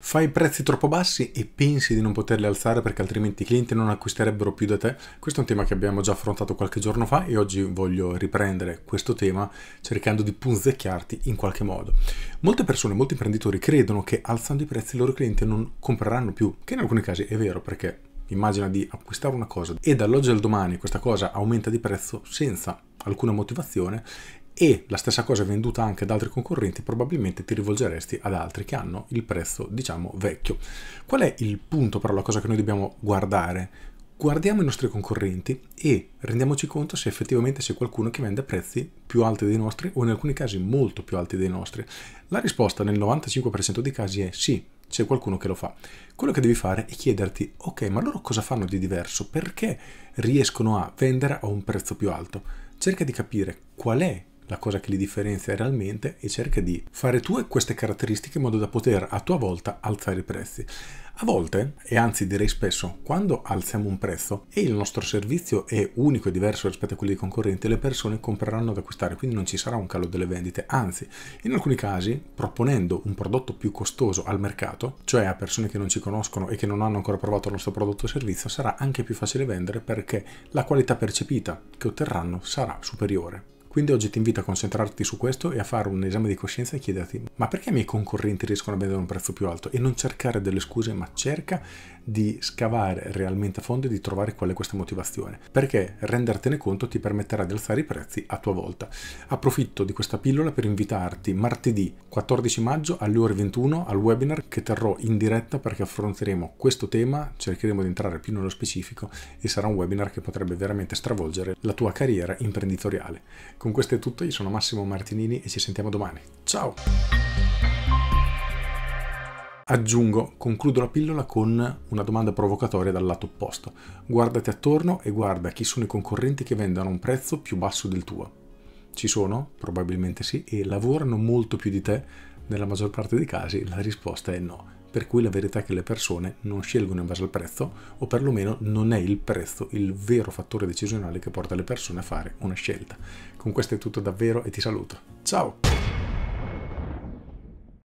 Fai prezzi troppo bassi e pensi di non poterli alzare perché altrimenti i clienti non acquisterebbero più da te? Questo è un tema che abbiamo già affrontato qualche giorno fa e oggi voglio riprendere questo tema cercando di punzecchiarti in qualche modo. Molte persone, molti imprenditori credono che alzando i prezzi i loro clienti non compreranno più, che in alcuni casi è vero perché immagina di acquistare una cosa e dall'oggi al domani questa cosa aumenta di prezzo senza alcuna motivazione e la stessa cosa venduta anche ad altri concorrenti, probabilmente ti rivolgeresti ad altri che hanno il prezzo, diciamo, vecchio. Qual è il punto però, la cosa che noi dobbiamo guardare? Guardiamo i nostri concorrenti e rendiamoci conto se effettivamente c'è qualcuno che vende a prezzi più alti dei nostri o in alcuni casi molto più alti dei nostri. La risposta nel 95% dei casi è sì, c'è qualcuno che lo fa. Quello che devi fare è chiederti, ok, ma loro cosa fanno di diverso? Perché riescono a vendere a un prezzo più alto? Cerca di capire qual è la cosa che li differenzia realmente e cerca di fare tue queste caratteristiche in modo da poter a tua volta alzare i prezzi. A volte, e anzi direi spesso, quando alziamo un prezzo e il nostro servizio è unico e diverso rispetto a quelli dei concorrenti, le persone compreranno ad acquistare, quindi non ci sarà un calo delle vendite. Anzi, in alcuni casi, proponendo un prodotto più costoso al mercato, cioè a persone che non ci conoscono e che non hanno ancora provato il nostro prodotto o servizio, sarà anche più facile vendere perché la qualità percepita che otterranno sarà superiore. Quindi oggi ti invito a concentrarti su questo e a fare un esame di coscienza e chiederti ma perché i miei concorrenti riescono a vendere un prezzo più alto? E non cercare delle scuse, ma cerca di scavare realmente a fondo e di trovare qual è questa motivazione. Perché rendertene conto ti permetterà di alzare i prezzi a tua volta. Approfitto di questa pillola per invitarti martedì 14 maggio alle ore 21 al webinar che terrò in diretta perché affronteremo questo tema, cercheremo di entrare più nello specifico e sarà un webinar che potrebbe veramente stravolgere la tua carriera imprenditoriale. Con questo è tutto, io sono Massimo Martinini e ci sentiamo domani. Ciao! Aggiungo, concludo la pillola con una domanda provocatoria dal lato opposto. Guardati attorno e guarda chi sono i concorrenti che vendono a un prezzo più basso del tuo. Ci sono? Probabilmente sì, e lavorano molto più di te? Nella maggior parte dei casi la risposta è no per cui la verità è che le persone non scelgono in base al prezzo o perlomeno non è il prezzo il vero fattore decisionale che porta le persone a fare una scelta. Con questo è tutto davvero e ti saluto. Ciao!